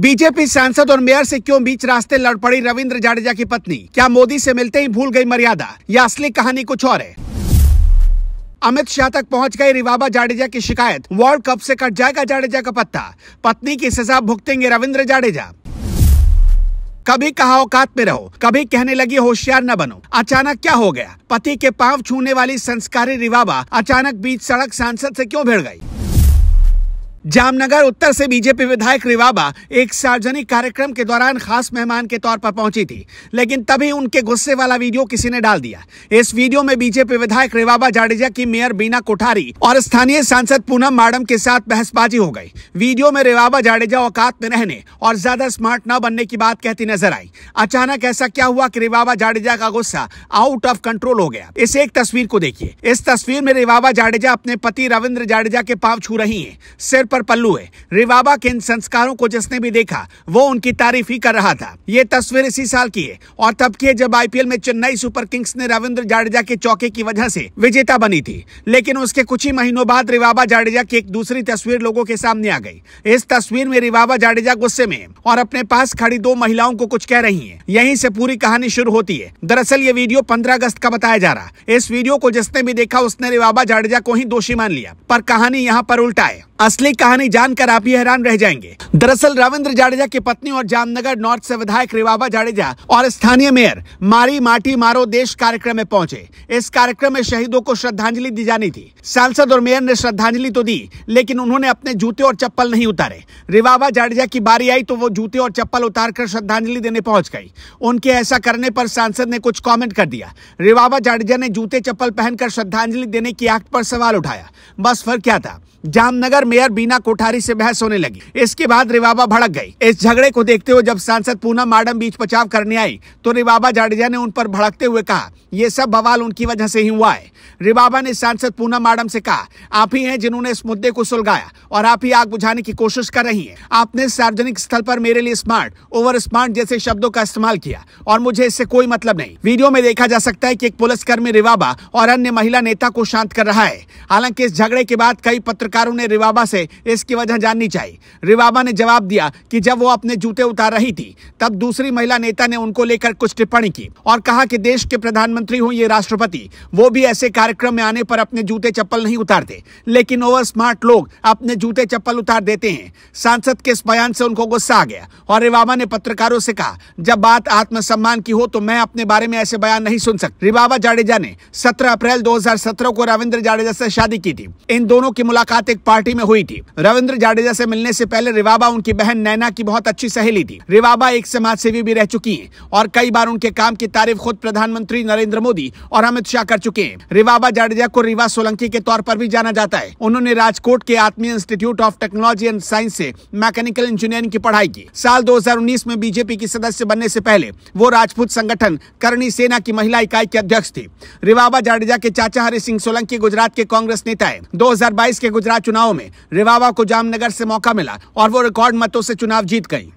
BJP सांसद और mayor से क्यों बीच रास्ते लड़ पड़ी रविंद्र जाडेजा की पत्नी क्या मोदी से मिलते ही भूल गई मर्यादा या असली कहानी कुछ और है अमित शाह तक पहुंच गई रिवाबा जाडेजा की शिकायत वर्ल्ड कप से कट जाएगा जाडेजा का पत्ता पत्नी की सजा भुगतेंगे रविंद्र जाडेजा कभी कहा औकात में रहो कभी कहने लगी होशियार न बनो अचानक क्या हो गया पति के पांव छूने वाली संस्कारी रिवाबा अचानक बीच सड़क सांसद से क्यों भिड़ गई जामनगर उत्तर से बीजेपी विधायक रिवाबा एक सार्वजनिक कार्यक्रम के दौरान खास मेहमान के तौर पर पहुंची थी लेकिन तभी उनके गुस्से वाला वीडियो किसी ने डाल दिया इस वीडियो में बीजेपी विधायक रिवाबा जाडेजा की मेयर बीना कोठारी और स्थानीय सांसद पूनम मैडम के साथ बहसबाजी हो गई वीडियो में रिवाबा जाडेजा औकात में रहने और ज्यादा स्मार्ट न बनने की बात कहती नजर आई अचानक ऐसा क्या हुआ की रिवाबा जाडेजा का गुस्सा आउट ऑफ कंट्रोल हो गया इस एक तस्वीर को देखिए इस तस्वीर में रिवाबा जाडेजा अपने पति रविन्द्र जाडेजा के पाव छू रही है सिर्फ पर पल्लू है रिवाबा के इन संस्कारों को जिसने भी देखा वो उनकी तारीफ ही कर रहा था ये तस्वीर इसी साल की है और तब की है जब आईपीएल में चेन्नई सुपर किंग्स ने रविंद्र जाडेजा के चौके की वजह से विजेता बनी थी लेकिन उसके कुछ ही महीनों बाद रिवाबा जाडेजा की एक दूसरी तस्वीर लोगों के सामने आ गई इस तस्वीर में रिवाबा जाडेजा गुस्से में और अपने पास खड़ी दो महिलाओं को कुछ कह रही है यही से पूरी कहानी शुरू होती है दरअसल ये वीडियो पंद्रह अगस्त का बताया जा रहा इस वीडियो को जिसने भी देखा उसने रिवाबा जाडेजा को ही दोषी मान लिया पर कहानी यहाँ पर उल्टा है असली कहानी जानकर आप ये हैरान रह जाएंगे दरअसल रविंद्र जाडेजा की पत्नी और जामनगर नॉर्थ से विधायक रिवाबा जाडेजा और स्थानीय मेयर मारी माटी मारो देश कार्यक्रम में पहुंचे इस कार्यक्रम में शहीदों को श्रद्धांजलि दी जानी थी सांसद और मेयर ने श्रद्धांजलि तो दी लेकिन उन्होंने अपने जूते और चप्पल नहीं उतारे रिवाबा जाडेजा की बारी आई तो वो जूते और चप्पल उतार कर श्रद्धांजलि देने पहुंच गई उनके ऐसा करने पर सांसद ने कुछ कॉमेंट कर दिया रिवाबा जाडेजा ने जूते चप्पल पहनकर श्रद्धांजलि देने की एक्ट पर सवाल उठाया बस फर्क क्या था जामनगर मेयर बीना कोठारी से बहस होने लगी इसके बाद रिवाबा भड़क गई इस झगड़े को देखते हुए जब सांसद पूना मैडम बीच बचाव करने आई तो रिवाबा जाडेजा ने उन पर भड़कते हुए कहा ये सब बवाल उनकी वजह से ही हुआ है रिवाबा ने सांसद पूना मैडम से कहा आप ही हैं जिन्होंने इस मुद्दे को सुलगाया और आप ही आग बुझाने की कोशिश कर रही हैं आपने सार्वजनिक स्थल पर मेरे लिए स्मार्ट ओवर स्मार्ट जैसे शब्दों का इस्तेमाल किया और मुझे इससे कोई मतलब नहीं वीडियो में देखा जा सकता है कि एक पुलिसकर्मी रिवाबा और अन्य महिला नेता को शांत कर रहा है हालांकि इस झगड़े के बाद कई पत्रकारों ने रिवाबा रिवाबा से इसकी वजह जाननी चाहिए रिवाबा ने जवाब दिया कि जब वो अपने जूते उतार रही थी तब दूसरी महिला नेता ने उनको लेकर कुछ टिप्पणी की और कहा कि देश के प्रधानमंत्री हो ये राष्ट्रपति वो भी ऐसे कार्यक्रम में आने पर अपने जूते चप्पल नहीं उतारते लेकिन ओवर स्मार्ट लोग अपने जूते चप्पल उतार देते हैं सांसद के इस बयान से उनको गुस्सा आ गया और रिवाबा ने पत्रकारों से कहा जब बात आत्मसम्मान की हो तो मैं अपने बारे में ऐसे बयान नहीं सुन सकती रिवाबा जाडेजा ने सत्रह अप्रैल दो को रविंद्र जाडेजा से शादी की थी इन दोनों की मुलाकात एक पार्टी में हुई थी रविंद्र जाडेजा से मिलने से पहले रिवाबा उनकी बहन नैना की बहुत अच्छी सहेली थी रिवाबा एक समाज सेवी भी रह चुकी है और कई बार उनके काम की तारीफ खुद प्रधानमंत्री नरेंद्र मोदी और अमित शाह कर चुके हैं रिवाबा जाडेजा को रिवा सोलंकी के तौर पर भी जाना जाता है उन्होंने राजकोट के Atmiya institute of technology and science से मैकेनिकल इंजीनियरिंग की पढ़ाई की साल दो में बीजेपी की सदस्य बनने से पहले वो राजपूत संगठन करणी सेना की महिला इकाई के अध्यक्ष थी रिवाबा जाडेजा के चाचा हरि सिंह सोलंकी गुजरात के कांग्रेस नेता है दो के गुजरात चुनाव में रिवावा को जामनगर से मौका मिला और वो रिकॉर्ड मतों से चुनाव जीत गई